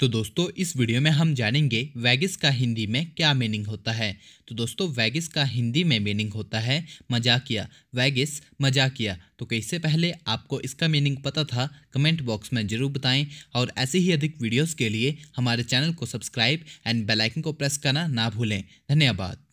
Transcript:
तो दोस्तों इस वीडियो में हम जानेंगे वैगिस का हिंदी में क्या मीनिंग होता है तो दोस्तों वैगिस का हिंदी में मीनिंग होता है मजाकिया वैगिस मजाकिया तो कैसे पहले आपको इसका मीनिंग पता था कमेंट बॉक्स में ज़रूर बताएं और ऐसे ही अधिक वीडियोस के लिए हमारे चैनल को सब्सक्राइब एंड बेलाइकन को प्रेस करना ना भूलें धन्यवाद